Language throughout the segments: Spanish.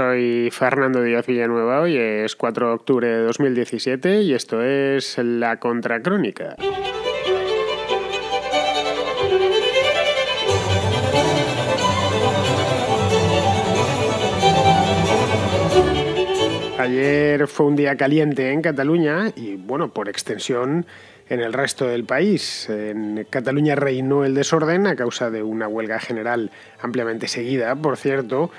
Soy Fernando Díaz Villanueva, hoy es 4 de octubre de 2017 y esto es La Contracrónica. Ayer fue un día caliente en Cataluña y, bueno, por extensión en el resto del país. En Cataluña reinó el desorden a causa de una huelga general ampliamente seguida, por cierto,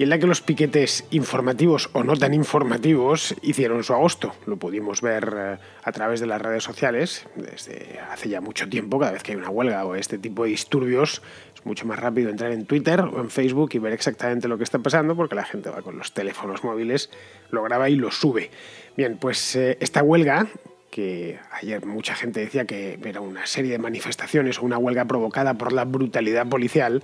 y en la que los piquetes informativos o no tan informativos hicieron su agosto. Lo pudimos ver eh, a través de las redes sociales desde hace ya mucho tiempo, cada vez que hay una huelga o este tipo de disturbios, es mucho más rápido entrar en Twitter o en Facebook y ver exactamente lo que está pasando porque la gente va con los teléfonos móviles, lo graba y lo sube. Bien, pues eh, esta huelga que ayer mucha gente decía que era una serie de manifestaciones o una huelga provocada por la brutalidad policial,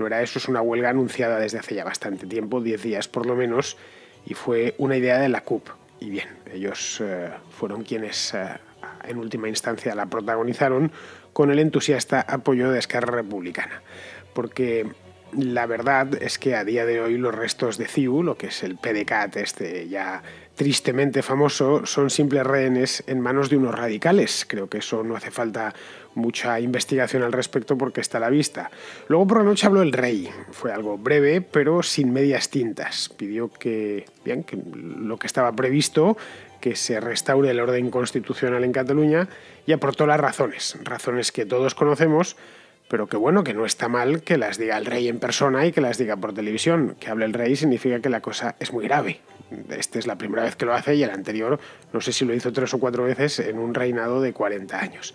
no era eso, es una huelga anunciada desde hace ya bastante tiempo, 10 días por lo menos, y fue una idea de la CUP. Y bien, ellos eh, fueron quienes eh, en última instancia la protagonizaron con el entusiasta apoyo de Esquerra Republicana. Porque la verdad es que a día de hoy los restos de CIU, lo que es el PDCAT, este ya tristemente famoso son simples rehenes en manos de unos radicales. Creo que eso no hace falta mucha investigación al respecto porque está a la vista. Luego por la noche habló el rey. Fue algo breve, pero sin medias tintas. Pidió que, bien, que lo que estaba previsto, que se restaure el orden constitucional en Cataluña y aportó las razones, razones que todos conocemos, pero que bueno, que no está mal que las diga el rey en persona y que las diga por televisión. Que hable el rey significa que la cosa es muy grave. Esta es la primera vez que lo hace y el anterior no sé si lo hizo tres o cuatro veces en un reinado de 40 años.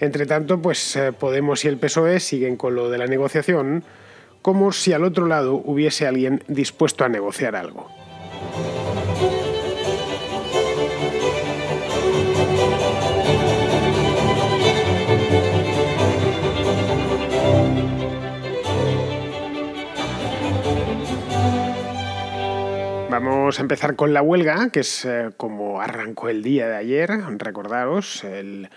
Entre tanto, pues eh, Podemos y el PSOE siguen con lo de la negociación como si al otro lado hubiese alguien dispuesto a negociar algo. Vamos a empezar con la huelga, que es eh, como arrancó el día de ayer. Recordaros, el,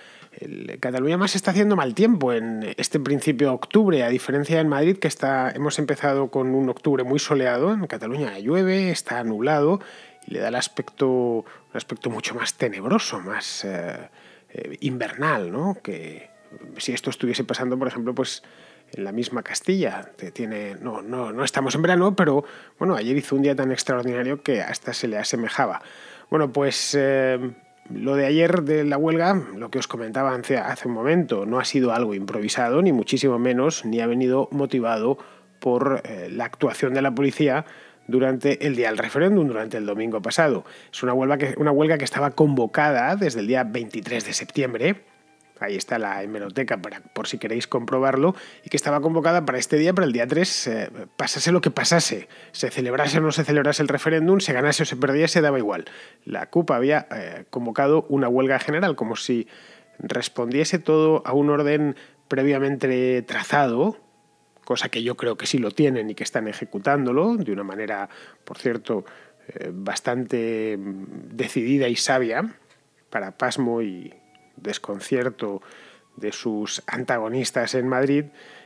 Cataluña más está haciendo mal tiempo en este principio de octubre, a diferencia en Madrid, que está, hemos empezado con un octubre muy soleado. En Cataluña llueve, está nublado y le da el aspecto, aspecto mucho más tenebroso, más eh, eh, invernal, ¿no? Que si esto estuviese pasando, por ejemplo, pues en la misma Castilla. Tiene, no, no, no estamos en verano, pero bueno, ayer hizo un día tan extraordinario que hasta se le asemejaba. Bueno, pues eh, lo de ayer de la huelga, lo que os comentaba hace, un momento, no ha sido algo improvisado, ni muchísimo menos, ni ha venido motivado por eh, la actuación de la policía durante el día del referéndum, durante el domingo pasado. Es una huelga, que, una huelga que estaba convocada desde el día 23 de septiembre ahí está la hemeroteca para, por si queréis comprobarlo, y que estaba convocada para este día, para el día 3, eh, pasase lo que pasase, se celebrase o no se celebrase el referéndum, se ganase o se perdiese, daba igual. La CUP había eh, convocado una huelga general, como si respondiese todo a un orden previamente trazado, cosa que yo creo que sí lo tienen y que están ejecutándolo de una manera, por cierto, eh, bastante mm, decidida y sabia, para pasmo y, desconcierto de sus antagonistas en Madrid.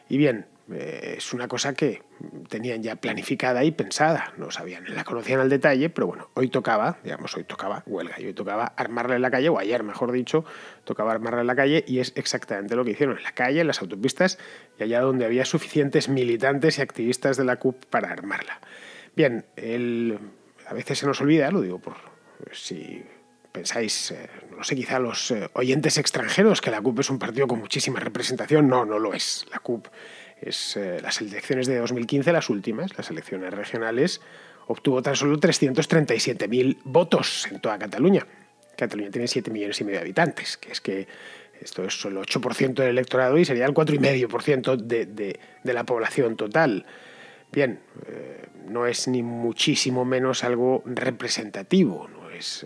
Y bien, eh, es una cosa que tenían ya planificada y pensada, no sabían, la conocían al detalle, pero bueno, hoy tocaba, digamos, hoy tocaba huelga y hoy tocaba armarla en la calle, o ayer mejor dicho, tocaba armarla en la calle y es exactamente lo que hicieron en la calle, en las autopistas y allá donde había suficientes militantes y activistas de la CUP para armarla. Bien, a veces se nos olvida, lo digo por si pensáis, eh, no sé, quizá los eh, oyentes extranjeros, que la CUP es un partido con muchísima representación. No, no lo es. La CUP es eh, las elecciones de 2015, las últimas, las elecciones regionales, obtuvo tan solo 337.000 votos en toda Cataluña. Cataluña tiene 7 millones y medio de habitantes, que es que esto es solo 8% del electorado y sería el 4,5% de, de, de la población total. Bien, no es ni muchísimo menos algo representativo, no es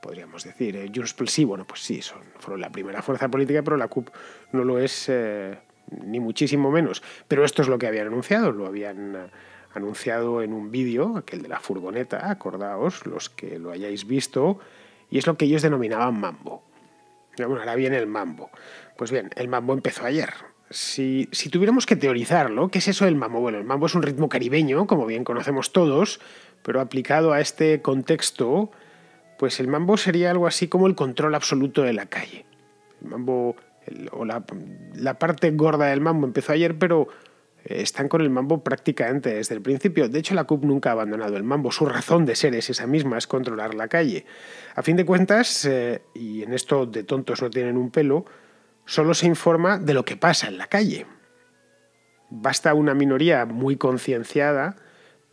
podríamos decir. ¿el eh, Junts pues sí, bueno, pues sí, son, fueron la primera fuerza política, pero la CUP no lo es eh, ni muchísimo menos. Pero esto es lo que habían anunciado, lo habían eh, anunciado en un vídeo, aquel de la furgoneta, acordaos, los que lo hayáis visto, y es lo que ellos denominaban mambo. Bueno, ahora viene el mambo. Pues bien, el mambo empezó ayer. Si, si tuviéramos que teorizarlo, ¿qué es eso del mambo? Bueno, el mambo es un ritmo caribeño, como bien conocemos todos, pero aplicado a este contexto, pues el mambo sería algo así como el control absoluto de la calle. El mambo, o la, parte gorda del mambo empezó ayer, pero eh, están con el mambo prácticamente desde el principio. De hecho, la CUP nunca ha abandonado el mambo. Su razón de ser es esa misma, es controlar la calle. A fin de cuentas, eh, y en esto de tontos no tienen un pelo, solo se informa de lo que pasa en la calle. Basta una minoría muy concienciada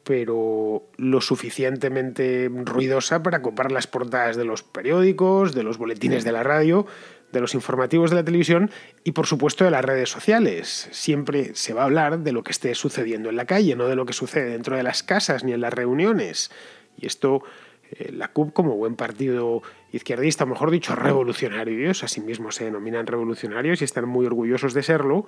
pero lo suficientemente ruidosa para copar las portadas de los periódicos, de los boletines de la radio, de los informativos de la televisión y por supuesto de las redes sociales. Siempre se va a hablar de lo que esté sucediendo en la calle, no de lo que sucede dentro de las casas ni en las reuniones. Y esto eh, la CUP como buen partido izquierdista, o mejor dicho revolucionarios, asimismo se denominan revolucionarios y están muy orgullosos de serlo,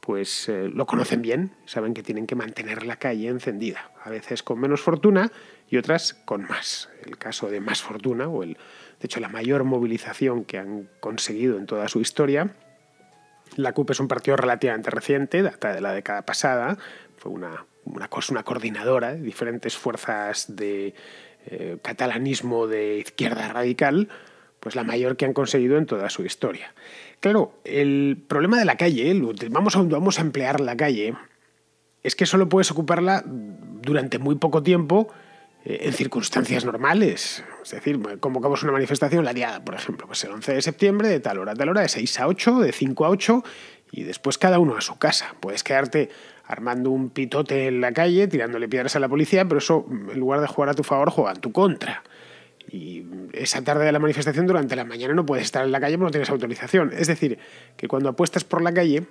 pues eh, lo conocen bien, saben que tienen que mantener la calle encendida, a veces con menos fortuna y otras con más. El caso de más fortuna, o el, de hecho la mayor movilización que han conseguido en toda su historia. La CUP es un partido relativamente reciente, data de la década pasada, fue una, cosa, una coordinadora de diferentes fuerzas de eh, catalanismo de izquierda radical, pues la mayor que han conseguido en toda su historia. Claro, el problema de la calle, eh, vamos a, emplear la calle, es que solo puedes ocuparla durante muy poco tiempo eh, en circunstancias normales. Es decir, convocamos una manifestación, la diada, por ejemplo, pues el 11 de septiembre, de tal hora a tal hora, de 6 a 8, de 5 a 8, y después cada uno a su casa. Puedes quedarte armando un pitote en la calle, tirándole piedras a la policía, pero eso, en lugar de jugar a tu favor, juega en tu contra. Y esa tarde de la manifestación durante la mañana no puedes estar en la calle porque no tienes autorización. Es decir, que cuando apuestas por la calle,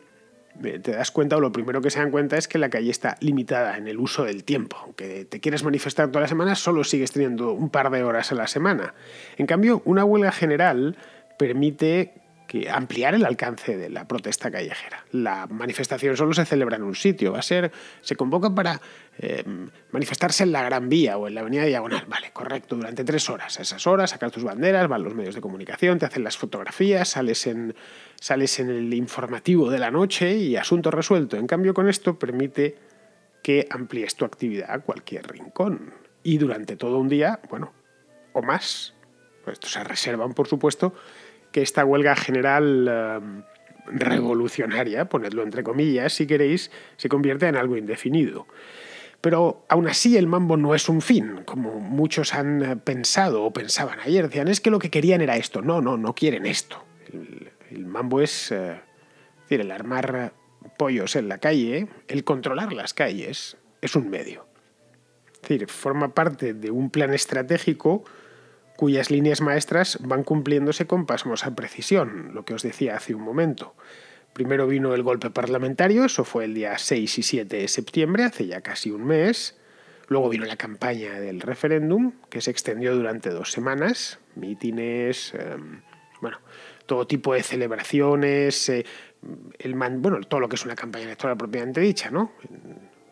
eh, te das cuenta o lo primero que se dan cuenta es que la calle está limitada en el uso del tiempo. Aunque te quieras manifestar toda la semana, solo sigues teniendo un par de horas a la semana. En cambio, una huelga general permite que ampliar el alcance de la protesta callejera. La manifestación solo se celebra en un sitio, va a ser, se convoca para eh, manifestarse en la Gran Vía o en la Avenida Diagonal, vale, correcto, durante tres horas. A esas horas sacas tus banderas, van los medios de comunicación, te hacen las fotografías, sales en, sales en el informativo de la noche y asunto resuelto. En cambio, con esto permite que amplíes tu actividad a cualquier rincón. Y durante todo un día, bueno, o más, pues se reservan, por supuesto, que esta huelga general em, revolucionaria, ponedlo entre comillas, si queréis, se convierte en algo indefinido. Pero aún así el mambo no es un fin, como muchos han eh, pensado o pensaban ayer. Decían, es que lo que querían era esto. No, no, no quieren esto. El, mambo eh, es, decir, el armar pollos en la calle, el controlar las calles, es un medio. Es decir, forma parte de un plan estratégico cuyas líneas maestras van cumpliéndose con pasmosa precisión, lo que os decía hace un momento. Primero vino el golpe parlamentario, eso fue el día 6 y 7 de septiembre, hace ya casi un mes. Luego vino la campaña del referéndum, que se extendió durante dos semanas, mítines, em, bueno, todo tipo de celebraciones, eh, el bueno, todo lo que es una campaña electoral propiamente dicha, ¿no?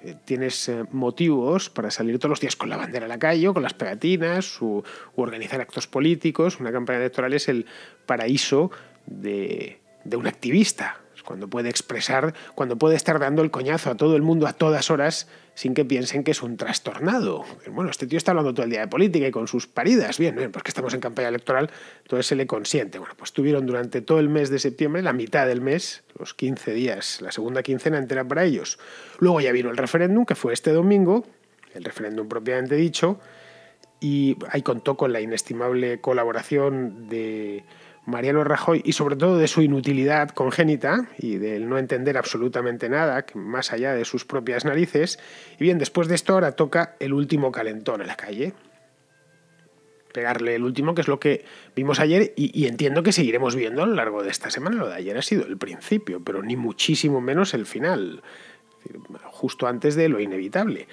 Eh, tienes eh, motivos para salir todos los días con la bandera a la calle con las pegatinas u organizar actos políticos. Una campaña electoral es el paraíso de, de un activista, cuando puede expresar, cuando puede estar dando el coñazo a todo el mundo a todas horas sin que piensen que es un trastornado. Bueno, este tío está hablando todo el día de política y con sus paridas. Bien, bien, eh, porque estamos en campaña electoral, entonces se le consiente. Bueno, pues tuvieron durante todo el mes de septiembre, la mitad del mes, los 15 días, la segunda quincena entera para ellos. Luego ya vino el referéndum, que fue este domingo, el referéndum propiamente dicho, y ahí contó con la inestimable colaboración de Mariano Rajoy y sobre todo de su inutilidad congénita y del no entender absolutamente nada más allá de sus propias narices. Y bien, después de esto ahora toca el último calentón en la calle. Pegarle el último, que es lo que vimos ayer y, y entiendo que seguiremos viendo a lo largo de esta semana. Lo de ayer ha sido el principio, pero ni muchísimo menos el final, justo antes de lo inevitable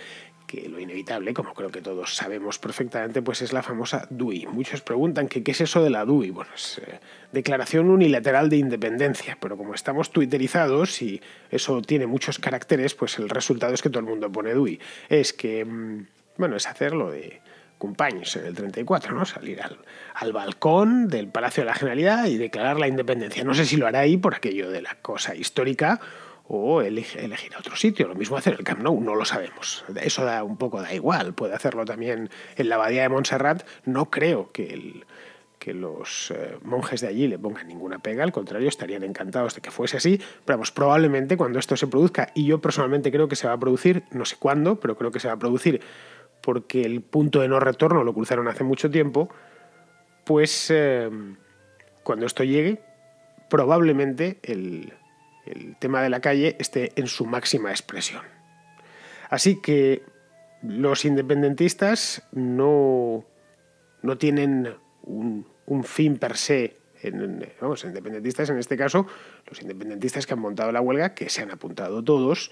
que lo inevitable, como creo que todos sabemos perfectamente, pues es la famosa DUI. Muchos preguntan que qué es eso de la DUI. Bueno, es eh, declaración unilateral de independencia, pero como estamos twitterizados y eso tiene muchos caracteres, pues el resultado es que todo el mundo pone DUI. Es que, mm, bueno, es hacerlo de cumpaños en el 34, ¿no? Salir al, al, balcón del Palacio de la Generalidad y declarar la independencia. No sé si lo hará ahí por aquello de la cosa histórica o elegir otro sitio. Lo mismo hacer el Camp Nou, no lo sabemos. Eso da un poco, da igual. Puede hacerlo también en la abadía de Montserrat. No creo que, que los eh, monjes de allí le pongan ninguna pega, al contrario, estarían encantados de que fuese así, pero pues, probablemente cuando esto se produzca, y yo personalmente creo que se va a producir, no sé cuándo, pero creo que se va a producir, porque el punto de no retorno lo cruzaron hace mucho tiempo, pues eh, cuando esto llegue, probablemente el, el tema de la calle esté en su máxima expresión. Así que los independentistas no, no tienen un, fin per se en, vamos, independentistas en este caso, los independentistas que han montado la huelga, que se han apuntado todos,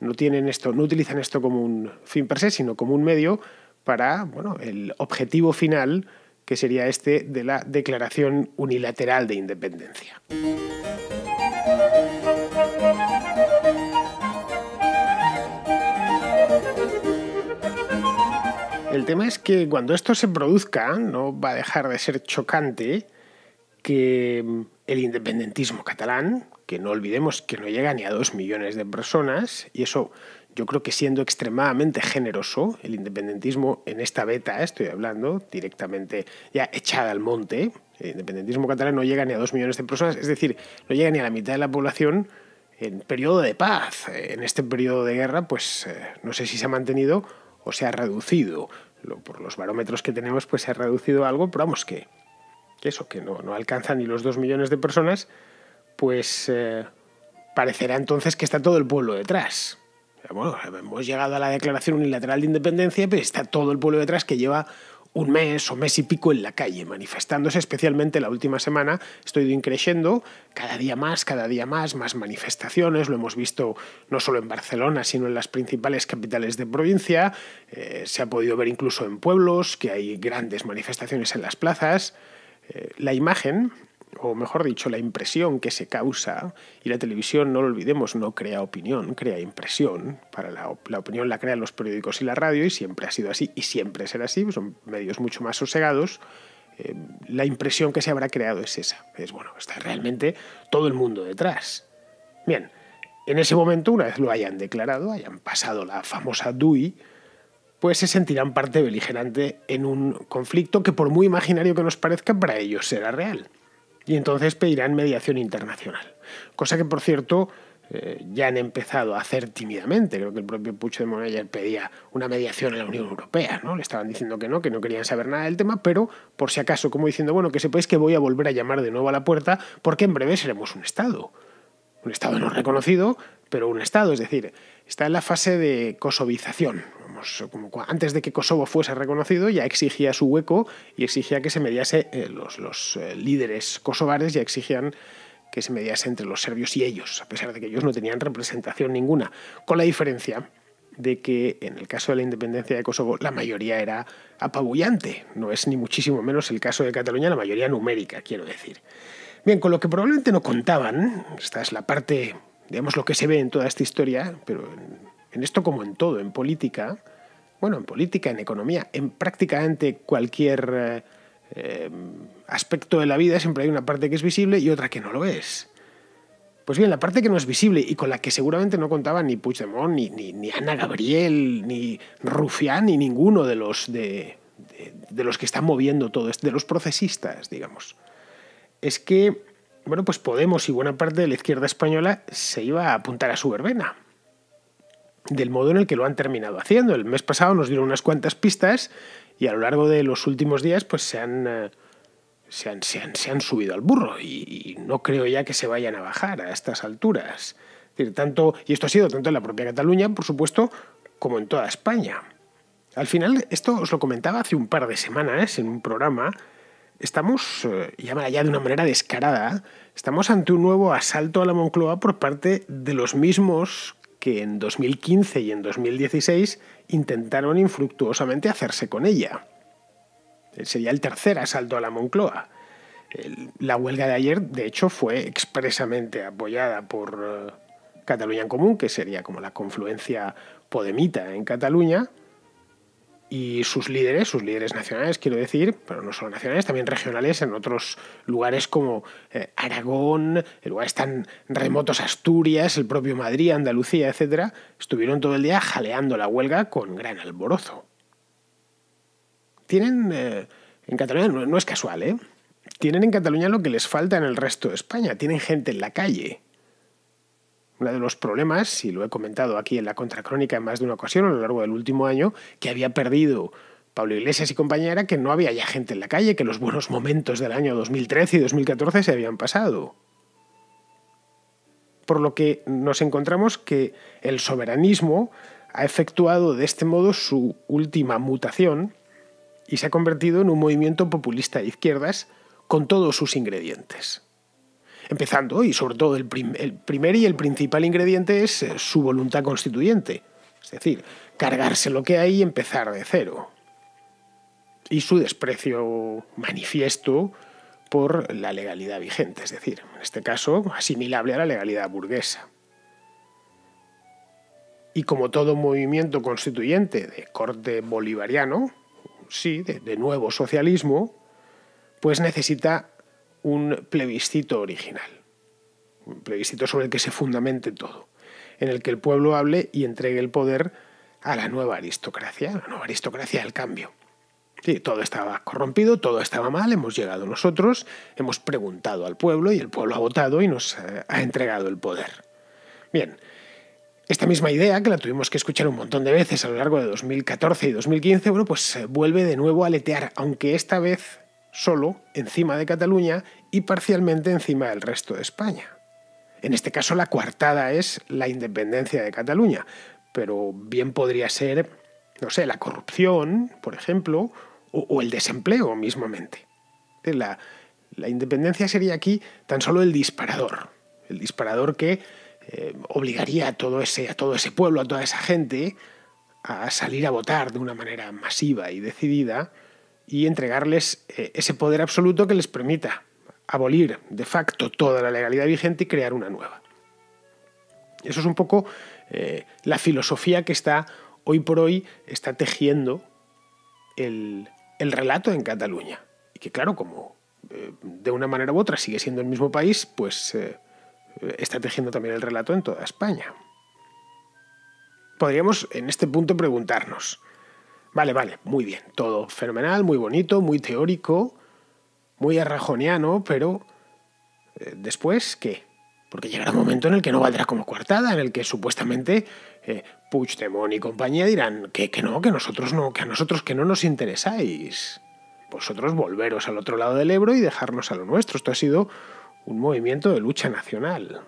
no tienen esto, no utilizan esto como un fin per se, sino como un medio para, bueno, el objetivo final que sería este de la declaración unilateral de independencia. El tema es que cuando esto se produzca, no va a dejar de ser chocante que mm, el independentismo catalán, que no olvidemos que no llega ni a dos millones de personas, y eso yo creo que siendo extremadamente generoso, el independentismo en esta beta, estoy hablando directamente ya echada al monte, el independentismo catalán no llega ni a dos millones de personas, es decir, no llega ni a la mitad de la población en periodo de paz. En este periodo de guerra, pues eh, no sé si se ha mantenido o se ha reducido. Lo, por los barómetros que tenemos, pues se ha reducido algo, pero vamos que, eso, que no, no alcanza ni los dos millones de personas, pues eh, parecerá entonces que está todo el pueblo detrás. Bueno, hemos llegado a la declaración unilateral de independencia, pero está todo el pueblo detrás que lleva un mes o mes y pico en la calle, manifestándose especialmente la última semana, estoy ido creciendo, cada día más, cada día más, más manifestaciones, lo hemos visto no solo en Barcelona, sino en las principales capitales de provincia, eh, se ha podido ver incluso en pueblos, que hay grandes manifestaciones en las plazas. Eh, la imagen, o mejor dicho, la impresión que se causa, y la televisión, no lo olvidemos, no crea opinión, crea impresión. Para la, opinión la crean los periódicos y la radio, y siempre ha sido así, y siempre será así, son medios mucho más sosegados. Eh, la impresión que se habrá creado es esa. Es bueno, está realmente todo el mundo detrás. Bien, en ese momento, una vez lo hayan declarado, hayan pasado la famosa DUI, pues se sentirán parte beligerante en un conflicto que por muy imaginario que nos parezca, para ellos será real y entonces pedirán mediación internacional. Cosa que, por cierto, eh, ya han empezado a hacer tímidamente. Creo que el propio de ayer pedía una mediación a la Unión Europea, ¿no? Le estaban diciendo que no, que no querían saber nada del tema, pero por si acaso, como diciendo, bueno, que sepáis que voy a volver a llamar de nuevo a la puerta porque en breve seremos un Estado. Un Estado no reconocido, pero un Estado, es decir, está en la fase de kosovización, pues, como antes de que Kosovo fuese reconocido, ya exigía su hueco y exigía que se mediase, eh, los, los eh, líderes kosovares ya exigían que se mediase entre los serbios y ellos, a pesar de que ellos no tenían representación ninguna, con la diferencia de que en el caso de la independencia de Kosovo la mayoría era apabullante, no es ni muchísimo menos el caso de Cataluña, la mayoría numérica, quiero decir. Bien, con lo que probablemente no contaban, esta es la parte, digamos, lo que se ve en toda esta historia, pero en esto como en todo, en política, bueno, en política, en economía, en prácticamente cualquier eh, eh, aspecto de la vida siempre hay una parte que es visible y otra que no lo es. Pues bien, la parte que no es visible y con la que seguramente no contaba ni Puigdemont, ni, Ana Gabriel, ni Rufián, ni ninguno de los, de, los que están moviendo todo de los procesistas, digamos, es que, bueno, pues Podemos y buena parte de la izquierda española se iba a apuntar a su verbena del modo en el que lo han terminado haciendo. El mes pasado nos dieron unas cuantas pistas y a lo largo de los últimos días pues se han, eh, se han, subido al burro y, no creo ya que se vayan a bajar a estas alturas. tanto, y esto ha sido tanto en la propia Cataluña, por supuesto, como en toda España. Al final, esto os lo comentaba hace un par de semanas en un programa, estamos, eh, ya de una manera descarada, estamos ante un nuevo asalto a la Moncloa por parte de los mismos que en 2015 y en 2016 intentaron infructuosamente hacerse con ella. Sería el tercer asalto a la Moncloa. La huelga de ayer, de hecho, fue expresamente apoyada por eh, Cataluña en Común, que sería como la confluencia podemita en Cataluña, y sus líderes, sus líderes nacionales, quiero decir, pero no solo nacionales, también regionales en otros lugares como eh, Aragón, lugares tan remotos Asturias, el propio Madrid, Andalucía, etcétera, estuvieron todo el día jaleando la huelga con gran alborozo. Tienen eh, en Cataluña, no, no es casual, ¿eh? Tienen en Cataluña lo que les falta en el resto de España, tienen gente en la calle, uno de los problemas, y lo he comentado aquí en la contracrónica en más de una ocasión a lo largo del último año, que había perdido Pablo Iglesias y compañera era que no había ya gente en la calle, que los buenos momentos del año 2013 y 2014 se habían pasado. Por lo que nos encontramos que el soberanismo ha efectuado de este modo su última mutación y se ha convertido en un movimiento populista de izquierdas con todos sus ingredientes. Empezando, y sobre todo el, primer y el principal ingrediente es eh, su voluntad constituyente, es decir, cargarse lo que hay y empezar de cero. Y su desprecio manifiesto por la legalidad vigente, es decir, en este caso, asimilable a la legalidad burguesa. Y como todo movimiento constituyente de corte bolivariano, sí, de, de nuevo socialismo, pues necesita un plebiscito original, un plebiscito sobre el que se fundamente todo, en el que el pueblo hable y entregue el poder a la nueva aristocracia, a la nueva aristocracia del cambio. Sí, todo estaba corrompido, todo estaba mal, hemos llegado nosotros, hemos preguntado al pueblo y el pueblo ha votado y nos eh, ha entregado el poder. Bien, esta misma idea, que la tuvimos que escuchar un montón de veces a lo largo de 2014 y 2015, bueno, pues eh, vuelve de nuevo a aletear, aunque esta vez solo encima de Cataluña y parcialmente encima del resto de España. En este caso la coartada es la independencia de Cataluña, pero bien podría ser, no sé, la corrupción, por ejemplo, o, el desempleo mismamente. La, la, independencia sería aquí tan solo el disparador, el disparador que eh, obligaría a todo ese pueblo, a toda esa gente, a salir a votar de una manera masiva y decidida, y entregarles eh, ese poder absoluto que les permita abolir de facto toda la legalidad vigente y crear una nueva. Eso es un poco eh, la filosofía que está hoy por hoy está tejiendo el, relato en Cataluña. Y que claro, como eh, de una manera u otra sigue siendo el mismo país, pues está tejiendo también el relato en toda España. Podríamos en este punto preguntarnos, Vale, vale, muy bien, todo fenomenal, muy bonito, muy teórico, muy arrajoniano, pero eh, después, ¿qué? Porque llegará un momento en el que no valdrá como coartada, en el que supuestamente eh, Puigdemont y compañía dirán que, que, no, que nosotros no, que a nosotros que no nos interesáis. Vosotros volveros al otro lado del Ebro y dejarnos a lo nuestro. Esto ha sido un movimiento de lucha nacional.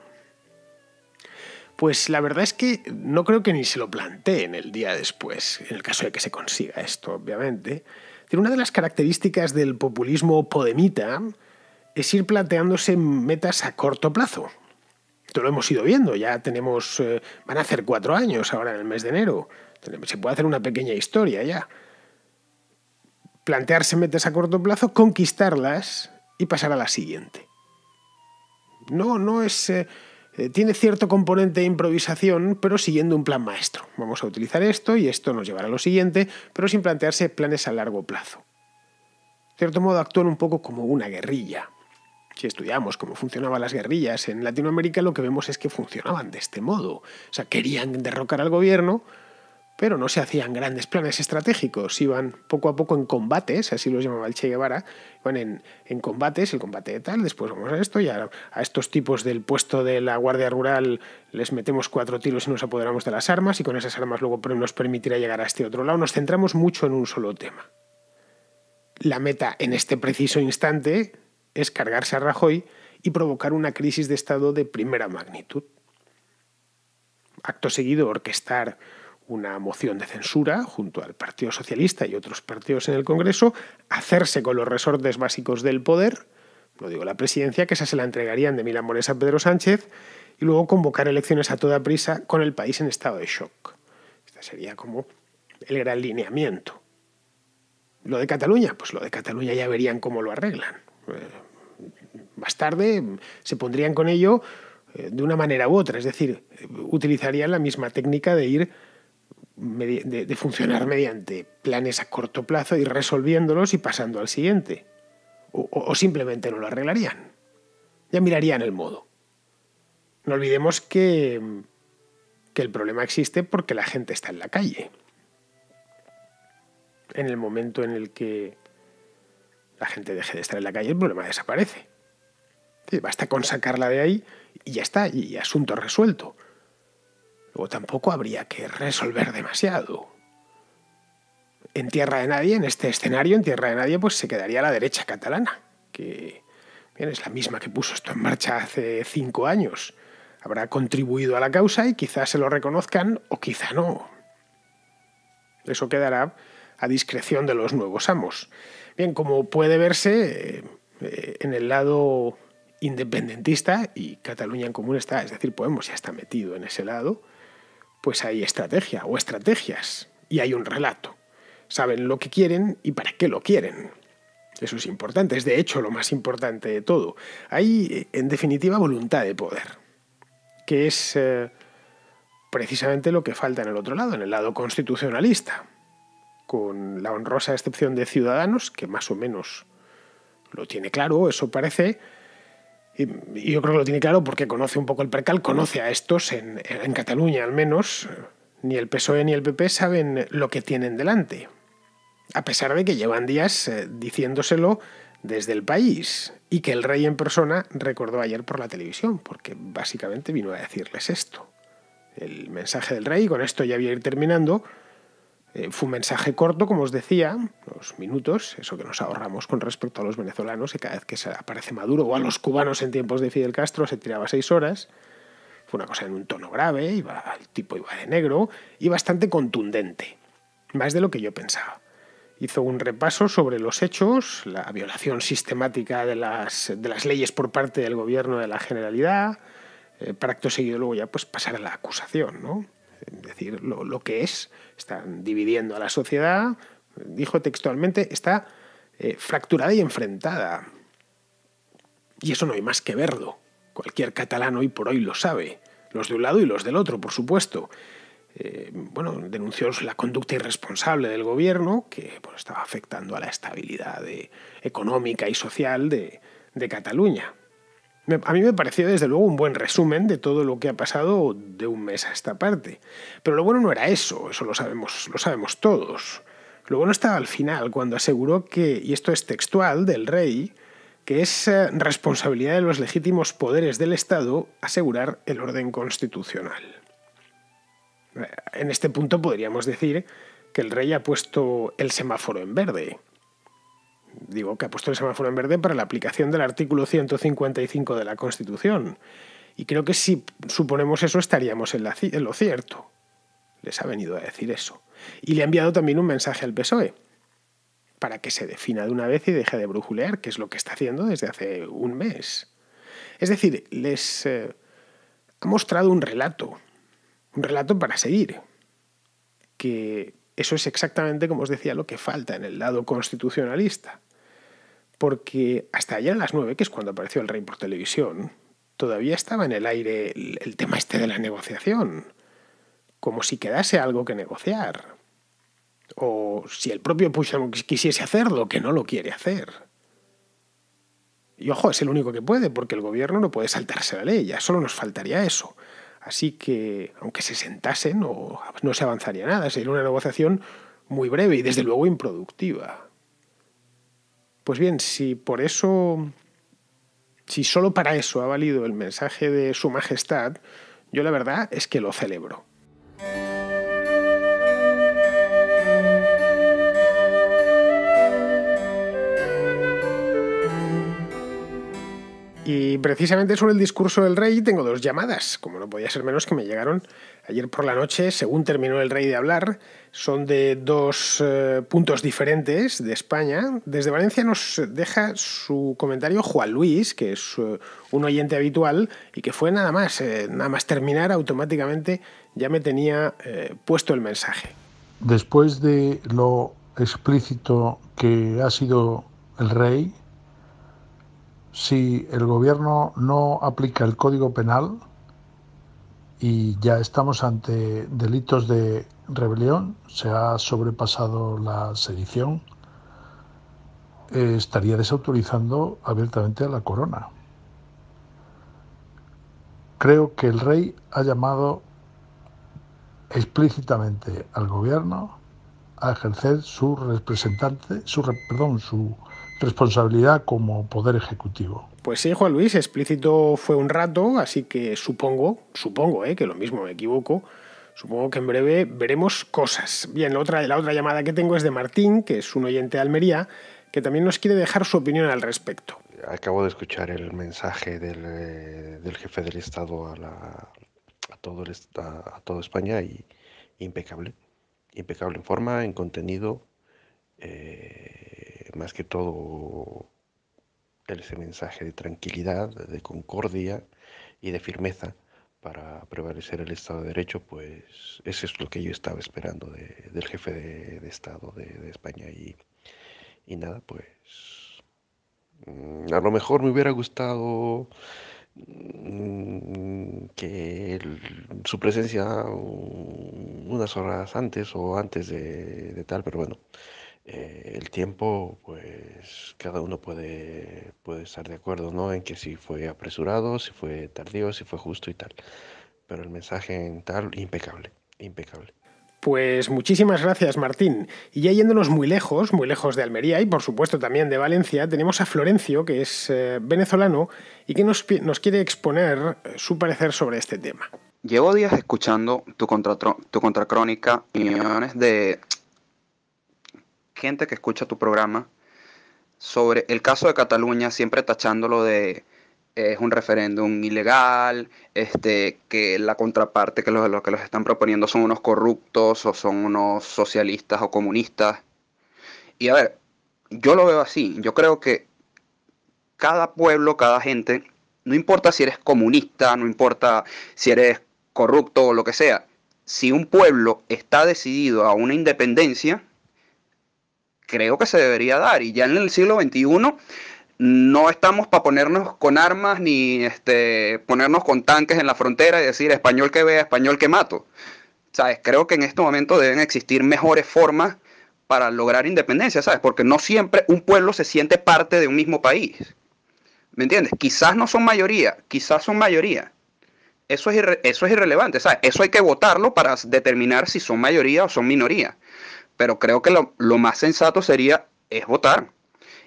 Pues la verdad es que no creo que ni se lo planteen el día después, en el caso de que se consiga esto, obviamente. una de las características del populismo podemita es ir planteándose metas a corto plazo. Esto lo hemos ido viendo, ya tenemos, eh, van a hacer cuatro años ahora en el mes de enero. Se puede hacer una pequeña historia ya. Plantearse metas a corto plazo, conquistarlas y pasar a la siguiente. No, no es... Eh, eh, tiene cierto componente de improvisación, pero siguiendo un plan maestro. Vamos a utilizar esto y esto nos llevará a lo siguiente, pero sin plantearse planes a largo plazo. De cierto modo actúan un poco como una guerrilla. Si estudiamos cómo funcionaban las guerrillas en Latinoamérica, lo que vemos es que funcionaban de este modo. O sea, querían derrocar al gobierno, pero no se hacían grandes planes estratégicos, iban poco a poco en combates, así los llamaba el Che Guevara, iban en, en combates, el combate de tal, después vamos a esto, y a, a, estos tipos del puesto de la Guardia Rural les metemos cuatro tiros y nos apoderamos de las armas, y con esas armas luego nos permitirá llegar a este otro lado. Nos centramos mucho en un solo tema. La meta en este preciso instante es cargarse a Rajoy y provocar una crisis de Estado de primera magnitud. Acto seguido, orquestar una moción de censura junto al Partido Socialista y otros partidos en el Congreso, hacerse con los resortes básicos del poder, lo digo la presidencia, que esa se la entregarían de milamores a Pedro Sánchez, y luego convocar elecciones a toda prisa con el país en estado de shock. Este sería como el gran lineamiento. Lo de Cataluña, pues lo de Cataluña ya verían cómo lo arreglan. Eh, más tarde se pondrían con ello eh, de una manera u otra, es decir, utilizarían la misma técnica de ir de, funcionar mediante planes a corto plazo, y resolviéndolos y pasando al siguiente. O, simplemente no lo arreglarían. Ya mirarían el modo. No olvidemos que, que el problema existe porque la gente está en la calle. En el momento en el que la gente deje de estar en la calle, el problema desaparece. basta con sacarla de ahí y ya está, y asunto resuelto. Luego tampoco habría que resolver demasiado. En tierra de nadie, en este escenario, en tierra de nadie, pues se quedaría la derecha catalana, que bien, es la misma que puso esto en marcha hace cinco años. Habrá contribuido a la causa y quizás se lo reconozcan o quizá no. Eso quedará a discreción de los nuevos amos. Bien, como puede verse, eh, en el lado independentista y Cataluña en Común está, es decir, Podemos ya está metido en ese lado, pues hay estrategia o estrategias y hay un relato. Saben lo que quieren y para qué lo quieren. Eso es importante, es de hecho lo más importante de todo. Hay, eh, en definitiva, voluntad de poder, que es eh, precisamente lo que falta en el otro lado, en el lado constitucionalista, con la honrosa excepción de Ciudadanos, que más o menos lo tiene claro, eso parece, y, yo creo que lo tiene claro porque conoce un poco el percal, conoce a estos, en, en Cataluña al menos, ni el PSOE ni el PP saben lo que tienen delante, a pesar de que llevan días eh, diciéndoselo desde el país y que el rey en persona recordó ayer por la televisión, porque básicamente vino a decirles esto. El mensaje del rey, con esto ya voy a ir terminando, eh, fue un mensaje corto, como os decía, unos minutos, eso que nos ahorramos con respecto a los venezolanos, y cada vez que se aparece Maduro o a los cubanos en tiempos de Fidel Castro se tiraba seis horas. Fue una cosa en un tono grave, iba, el tipo iba de negro y bastante contundente, más de lo que yo pensaba hizo un repaso sobre los hechos, la violación sistemática de las, de las leyes por parte del gobierno de la Generalidad, eh, para acto seguido luego ya pues pasar a la acusación, ¿no? es decir, lo, que es. Están dividiendo a la sociedad, dijo textualmente, está eh, fracturada y enfrentada. Y eso no hay más que verlo. Cualquier catalán hoy por hoy lo sabe. Los de un lado y los del otro, por supuesto. Eh, bueno, denunció la conducta irresponsable del gobierno que estaba afectando a la estabilidad económica y social de Cataluña. A mí me pareció desde luego un buen resumen de todo lo que ha pasado de un mes a esta parte. Pero lo bueno no era eso, eso lo sabemos, lo sabemos todos. Lo bueno estaba al final, cuando aseguró que, y esto es textual del rey, que es eh, responsabilidad de los legítimos poderes del Estado asegurar el orden constitucional. Eh, en este punto podríamos decir que el rey ha puesto el semáforo en verde, digo que ha puesto el semáforo en verde para la aplicación del artículo 155 de la Constitución. Y creo que si suponemos eso estaríamos en, lo cierto. Les ha venido a decir eso. Y le ha enviado también un mensaje al PSOE para que se defina de una vez y deje de brujulear, que es lo que está haciendo desde hace un mes. Es decir, les eh, ha mostrado un relato, un relato para seguir, que eso es exactamente, como os decía, lo que falta en el lado constitucionalista. Porque hasta allá a las nueve que es cuando apareció el rey por televisión, todavía estaba en el aire el tema este de la negociación, como si quedase algo que negociar. O si el propio Puigdemont quisiese hacerlo, que no lo quiere hacer. Y ojo, es el único que puede, porque el gobierno no puede saltarse la ley, ya solo nos faltaría eso. Así que, aunque se sentasen, no, no se avanzaría nada. Sería una negociación muy breve y, desde luego, improductiva. Pues bien, si por eso, si solo para eso ha valido el mensaje de Su Majestad, yo la verdad es que lo celebro. Y precisamente sobre el discurso del rey tengo dos llamadas, como no podía ser menos que me llegaron ayer por la noche, según terminó el rey de hablar. Son de dos eh, puntos diferentes de España. Desde Valencia nos deja su comentario Juan Luis, que es eh, un oyente habitual y que fue nada más, eh, nada más terminar automáticamente ya me tenía puesto el mensaje. Después de lo explícito que ha sido el rey, si el gobierno no aplica el Código Penal y ya estamos ante delitos de rebelión, se ha sobrepasado la sedición, eh, estaría desautorizando abiertamente a la corona. Creo que el rey ha llamado explícitamente al gobierno a ejercer su representante, su, perdón, su responsabilidad como Poder Ejecutivo. Pues sí, Juan Luis, explícito fue un rato, así que supongo, supongo, eh, que lo mismo me equivoco, supongo que en breve veremos cosas. Bien, la otra, la otra llamada que tengo es de Martín, que es un oyente de Almería, que también nos quiere dejar su opinión al respecto. Acabo de escuchar el mensaje del, eh, jefe del Estado a, la, a todo el, a, toda España y impecable. Impecable en forma, en contenido. Eh, más que todo ese mensaje de tranquilidad, de concordia y de firmeza para prevalecer el Estado de Derecho, pues eso es lo que yo estaba esperando del jefe de, Estado de, España. Y, nada, pues mm, a lo mejor me hubiera gustado mm, que su presencia unas horas antes o antes de, de tal, pero bueno, eh, el tiempo, pues cada uno puede, puede estar de acuerdo, ¿no? En que si fue apresurado, si fue tardío, si fue justo y tal. Pero el mensaje en tal, impecable, impecable. Pues muchísimas gracias, Martín. Y ya yéndonos muy lejos, muy lejos de Almería y por supuesto también de Valencia, tenemos a Florencio, que es eh, venezolano y que nos, quiere exponer eh, su parecer sobre este tema. Llevo días escuchando tu, tu contracrónica y millones de gente que escucha tu programa sobre el caso de Cataluña, siempre tachándolo de es un referéndum ilegal, este, que la contraparte que los, que los están proponiendo son unos corruptos o son unos socialistas o comunistas. Y a ver, yo lo veo así, yo creo que cada pueblo, cada gente, no importa si eres comunista, no importa si eres corrupto o lo que sea, si un pueblo está decidido a una independencia, creo que se debería dar. Y ya en el siglo XXI no estamos para ponernos con armas ni este, ponernos con tanques en la frontera y decir español que vea, español que mato. ¿Sabes? Creo que en este momento deben existir mejores formas para lograr independencia, ¿sabes? Porque no siempre un pueblo se siente parte de un mismo país. ¿Me entiendes? Quizás no son mayoría, quizás son mayoría. Eso es, eso es irrelevante, ¿sabes? Eso hay que votarlo para determinar si son mayoría o son minoría. Pero creo que lo, más sensato sería es votar.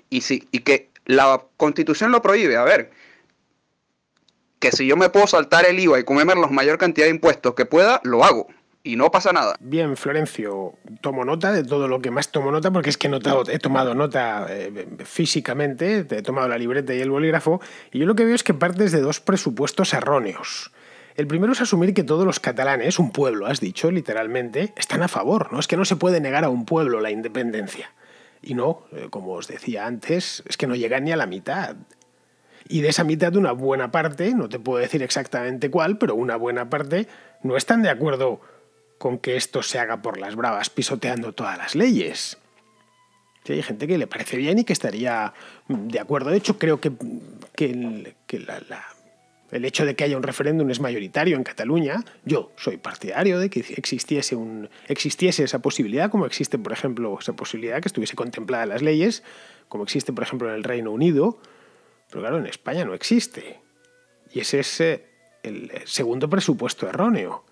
Y, si, y que la constitución lo prohíbe. A ver, que si yo me puedo saltar el IVA y comerme la mayor cantidad de impuestos que pueda, lo hago. Y no pasa nada. Bien, Florencio, tomo nota de todo lo que más tomo nota, porque es que he, he tomado nota eh, físicamente, he tomado la libreta y el bolígrafo, y yo lo que veo es que partes de dos presupuestos erróneos. El primero es asumir que todos los catalanes, un pueblo, has dicho literalmente, están a favor, ¿no? Es que no se puede negar a un pueblo la independencia. Y no, eh, como os decía antes, es que no llega ni a la mitad. Y de esa mitad una buena parte, no te puedo decir exactamente cuál, pero una buena parte no están de acuerdo con que esto se haga por las bravas, pisoteando todas las leyes. hay gente que le parece bien y que estaría de acuerdo. De hecho, creo que, la, el hecho de que haya un referéndum es mayoritario en Cataluña. Yo soy partidario de que existiese, esa posibilidad, como existe, por ejemplo, esa posibilidad que estuviese contemplada en las leyes, como existe, por ejemplo, en el Reino Unido. Pero claro, en España no existe. Y ese es eh, el segundo presupuesto erróneo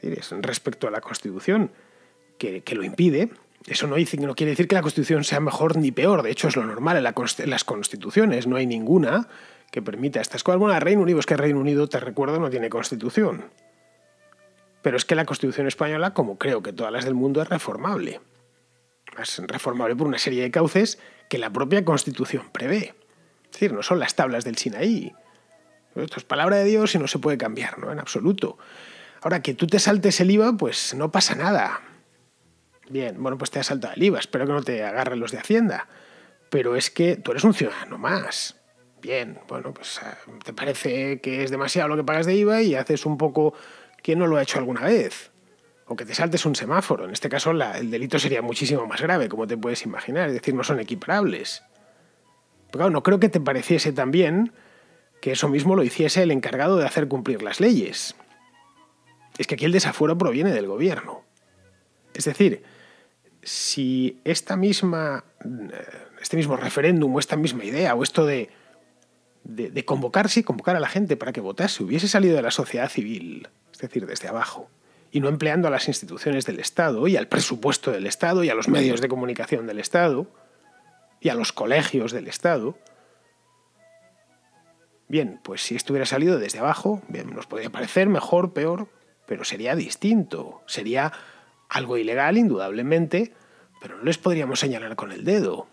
es respecto a la Constitución, que, lo impide. Eso no, dice, no, quiere decir que la Constitución sea mejor ni peor. De hecho, es lo normal en las constituciones. No hay ninguna que permita esta cosas. Bueno, Reino Unido, es que el Reino Unido, te recuerdo, no tiene constitución. Pero es que la constitución española, como creo que todas las del mundo, es reformable. Es reformable por una serie de cauces que la propia constitución prevé. Es decir, no son las tablas del Sinaí. Esto es palabra de Dios y no se puede cambiar, ¿no? En absoluto. Ahora, que tú te saltes el IVA, pues no pasa nada. Bien, bueno, pues te has saltado el IVA, espero que no te agarren los de Hacienda. Pero es que tú eres un ciudadano más. Bien, bueno, pues eh, te parece que es demasiado lo que pagas de IVA y haces un poco que no lo ha hecho alguna vez. O que te saltes un semáforo. En este caso el delito sería muchísimo más grave, como te puedes imaginar. Es decir, no son equiparables. Pero claro, no creo que te pareciese también que eso mismo lo hiciese el encargado de hacer cumplir las leyes. Es que aquí el desafuero proviene del gobierno. Es decir, si esta misma, eh, este mismo referéndum o esta misma idea o esto de de, convocarse y convocar a la gente para que votase, hubiese salido de la sociedad civil, es decir, desde abajo, y no empleando a las instituciones del Estado y al presupuesto del Estado y a los medios de comunicación del Estado y a los colegios del Estado. Bien, pues si estuviera salido desde abajo, bien, nos podría parecer mejor, peor, pero sería distinto. Sería algo ilegal, indudablemente, pero no les podríamos señalar con el dedo.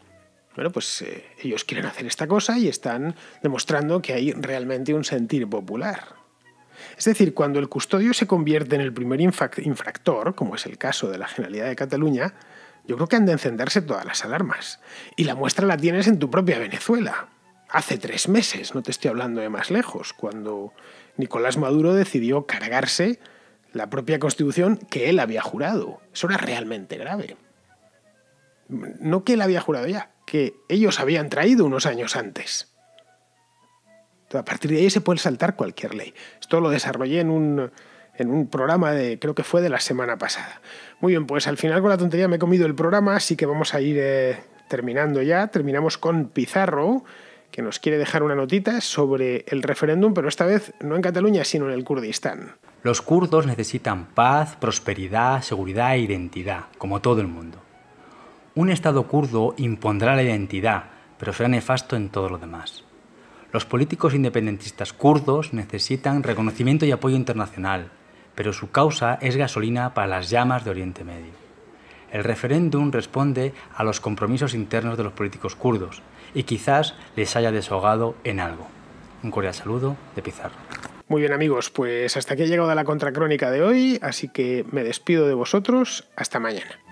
Bueno, pues eh, ellos quieren hacer esta cosa y están demostrando que hay realmente un sentir popular. Es decir, cuando el custodio se convierte en el primer infractor, como es el caso de la Generalidad de Cataluña, yo creo que han de encenderse todas las alarmas. Y la muestra la tienes en tu propia Venezuela. Hace tres meses, no te estoy hablando de más lejos, cuando Nicolás Maduro decidió cargarse la propia constitución que él había jurado. Eso era realmente grave. No que él había jurado ya, que ellos habían traído unos años antes. a partir de ahí se puede saltar cualquier ley. Esto lo desarrollé en un, en un programa de, creo que fue de la semana pasada. Muy bien, pues al final con la tontería me he comido el programa, así que vamos a ir eh, terminando ya. Terminamos con Pizarro, que nos quiere dejar una notita sobre el referéndum, pero esta vez no en Cataluña, sino en el Kurdistán. Los kurdos necesitan paz, prosperidad, seguridad e identidad, como todo el mundo. Un Estado kurdo impondrá la identidad, pero será nefasto en todo lo demás. Los políticos independentistas kurdos necesitan reconocimiento y apoyo internacional, pero su causa es gasolina para las llamas de Oriente Medio. El referéndum responde a los compromisos internos de los políticos kurdos y quizás les haya desahogado en algo. Un cordial saludo de Pizarro. Muy bien amigos, pues hasta aquí ha llegado la contracrónica de hoy, así que me despido de vosotros, hasta mañana.